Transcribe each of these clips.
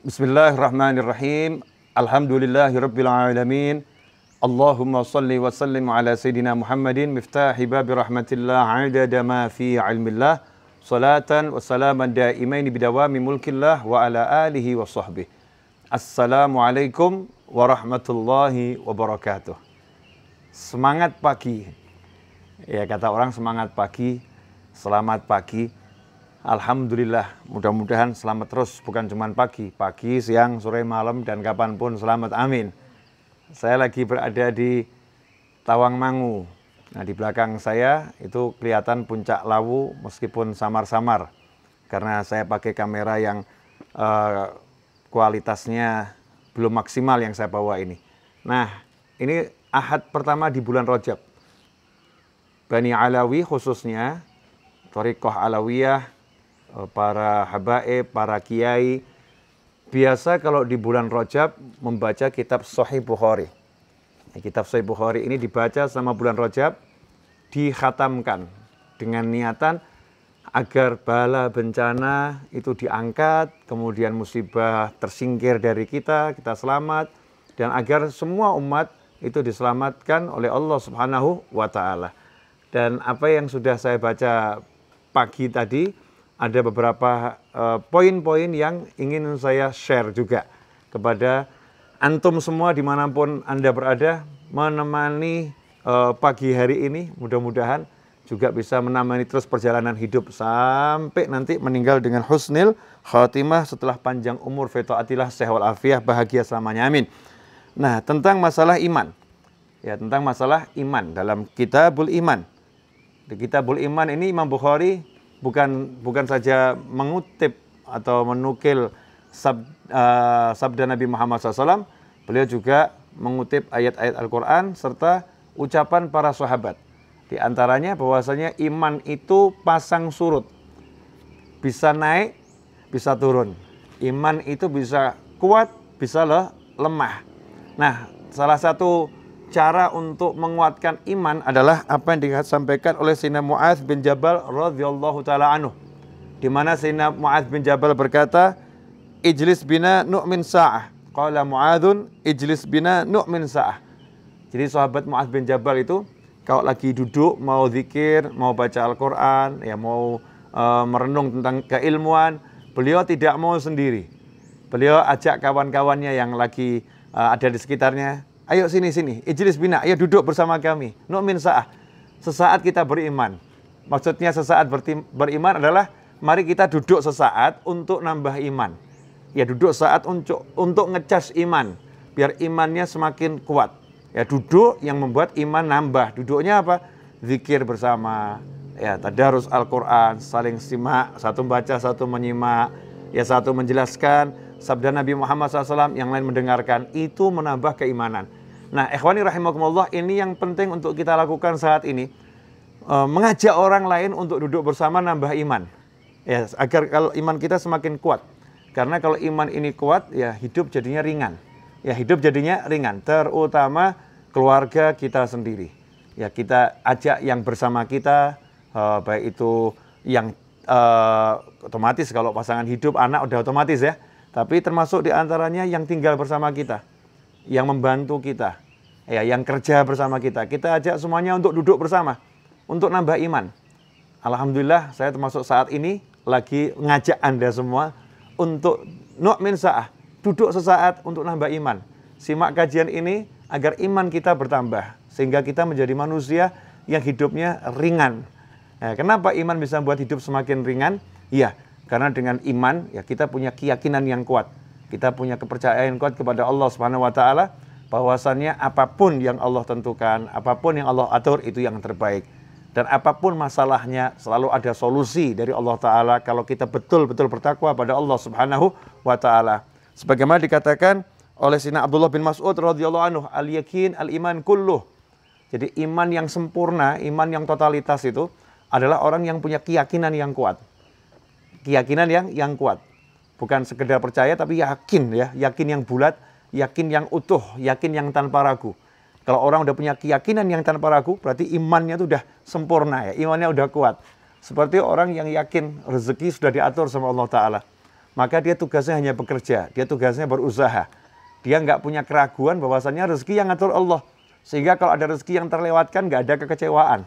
بسم الله الرحمن الرحيم الحمد لله رب العالمين اللهم صل وسلم على سيدنا محمد مفتاح باب رحمة الله عدد ما في علم الله صلاة وسلاما دائمين بدوام ملك الله وعلى آله وصحبه السلام عليكم ورحمة الله وبركاته Semangat pagi Ya kata orang semangat pagi Selamat pagi Alhamdulillah, mudah-mudahan selamat terus, bukan cuma pagi, pagi, siang, sore, malam, dan kapanpun selamat, amin. Saya lagi berada di Tawangmangu. Nah, di belakang saya itu kelihatan puncak Lawu meskipun samar-samar. Karena saya pakai kamera yang uh, kualitasnya belum maksimal yang saya bawa ini. Nah, ini ahad pertama di bulan Rojab. Bani Alawi khususnya, Torikoh Alawiyah, Eh, para habaib, para kiai. Biasa kalau di bulan Rajab membaca kitab Sahih Bukhari. Nah, kitab Sahih Bukhari ini dibaca sama bulan Rajab dikhatamkan dengan niatan agar bala bencana itu diangkat, kemudian musibah tersingkir dari kita, kita selamat, dan agar semua umat itu diselamatkan oleh Allah Subhanahu wa Ta'ala. Dan apa yang sudah saya baca pagi tadi, ada beberapa eh, poin-poin uh, yang ingin saya share juga kepada antum semua dimanapun Anda berada menemani uh, pagi hari ini mudah-mudahan juga bisa menemani terus perjalanan hidup sampai nanti meninggal dengan husnil khatimah setelah panjang umur atilah sehwal afiyah bahagia selamanya amin nah tentang masalah iman ya tentang masalah iman dalam kitabul iman di kitabul iman ini Imam Bukhari bukan bukan saja mengutip atau menukil sab, uh, sabda Nabi Muhammad SAW, beliau juga mengutip ayat-ayat Al-Quran serta ucapan para sahabat. Di antaranya bahwasanya iman itu pasang surut. Bisa naik, bisa turun. Iman itu bisa kuat, bisa lemah. Nah, salah satu cara untuk menguatkan iman adalah apa yang disampaikan oleh Sina mu'az bin Jabal radhiyallahu taala anhu. Di mana Sina mu'az bin Jabal berkata, "Ijlis bina nu'min sa'ah." Qala Mu'adzun, "Ijlis bina nu'min sa'ah." Jadi sahabat mu'az bin Jabal itu kalau lagi duduk mau zikir, mau baca Al-Qur'an, ya mau e, merenung tentang keilmuan, beliau tidak mau sendiri. Beliau ajak kawan-kawannya yang lagi uh, ada di sekitarnya Ayo sini sini, Ijlis bina, ayo duduk bersama kami. Nu'min sa'ah. Sesaat kita beriman. Maksudnya sesaat beriman adalah mari kita duduk sesaat untuk nambah iman. Ya duduk saat untuk untuk ngecas iman biar imannya semakin kuat. Ya duduk yang membuat iman nambah. Duduknya apa? Zikir bersama, ya tadarus Al-Qur'an, saling simak, satu baca satu menyimak, ya satu menjelaskan sabda Nabi Muhammad SAW, yang lain mendengarkan, itu menambah keimanan. Nah, ikhwani rahimakumullah ini yang penting untuk kita lakukan saat ini. E, mengajak orang lain untuk duduk bersama nambah iman. Ya, agar kalau iman kita semakin kuat. Karena kalau iman ini kuat, ya hidup jadinya ringan. Ya, hidup jadinya ringan, terutama keluarga kita sendiri. Ya, kita ajak yang bersama kita e, baik itu yang e, otomatis kalau pasangan hidup anak udah otomatis ya. Tapi termasuk diantaranya yang tinggal bersama kita yang membantu kita, ya, yang kerja bersama kita. Kita ajak semuanya untuk duduk bersama, untuk nambah iman. Alhamdulillah saya termasuk saat ini lagi ngajak Anda semua untuk nu'min sa'ah, duduk sesaat untuk nambah iman. Simak kajian ini agar iman kita bertambah, sehingga kita menjadi manusia yang hidupnya ringan. Nah, kenapa iman bisa membuat hidup semakin ringan? Ya, karena dengan iman ya kita punya keyakinan yang kuat kita punya kepercayaan kuat kepada Allah Subhanahu wa taala bahwasanya apapun yang Allah tentukan, apapun yang Allah atur itu yang terbaik. Dan apapun masalahnya selalu ada solusi dari Allah taala kalau kita betul-betul bertakwa pada Allah Subhanahu wa taala. Sebagaimana dikatakan oleh Sina Abdullah bin Mas'ud radhiyallahu anhu, al-yakin al-iman kulluh. Jadi iman yang sempurna, iman yang totalitas itu adalah orang yang punya keyakinan yang kuat. Keyakinan yang yang kuat bukan sekedar percaya tapi yakin ya, yakin yang bulat, yakin yang utuh, yakin yang tanpa ragu. Kalau orang udah punya keyakinan yang tanpa ragu, berarti imannya itu udah sempurna ya, imannya udah kuat. Seperti orang yang yakin rezeki sudah diatur sama Allah Ta'ala. Maka dia tugasnya hanya bekerja, dia tugasnya berusaha. Dia nggak punya keraguan bahwasannya rezeki yang ngatur Allah. Sehingga kalau ada rezeki yang terlewatkan, nggak ada kekecewaan.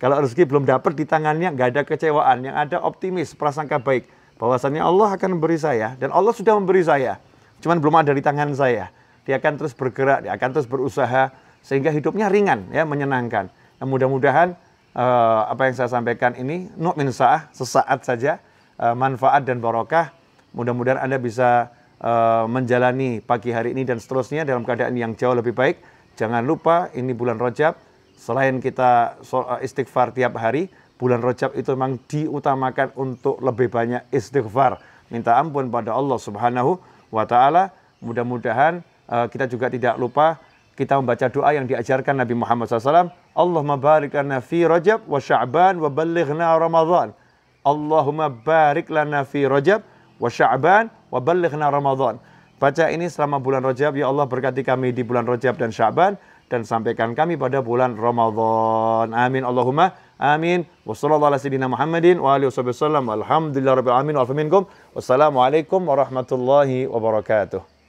Kalau rezeki belum dapat di tangannya, nggak ada kecewaan. Yang ada optimis, prasangka baik bahwasanya Allah akan memberi saya dan Allah sudah memberi saya. Cuman belum ada di tangan saya. Dia akan terus bergerak, dia akan terus berusaha sehingga hidupnya ringan ya, menyenangkan. Dan nah, mudah-mudahan uh, apa yang saya sampaikan ini nu'min sa'ah, sesaat saja uh, manfaat dan barokah. Mudah-mudahan Anda bisa uh, menjalani pagi hari ini dan seterusnya dalam keadaan yang jauh lebih baik. Jangan lupa ini bulan Rajab. selain kita istighfar tiap hari, bulan Rajab itu memang diutamakan untuk lebih banyak istighfar, minta ampun pada Allah Subhanahu wa taala. Mudah-mudahan uh, kita juga tidak lupa kita membaca doa yang diajarkan Nabi Muhammad SAW. Allahumma barik lana fi Rajab wa Sya'ban wa ballighna Ramadan. Allahumma barik lana fi Rajab wa Sya'ban wa ballighna Ramadan. Baca ini selama bulan Rajab, ya Allah berkati kami di bulan Rajab dan Sya'ban dan sampaikan kami pada bulan Ramadhan. Amin Allahumma amin. Wassalamualaikum warahmatullahi wabarakatuh.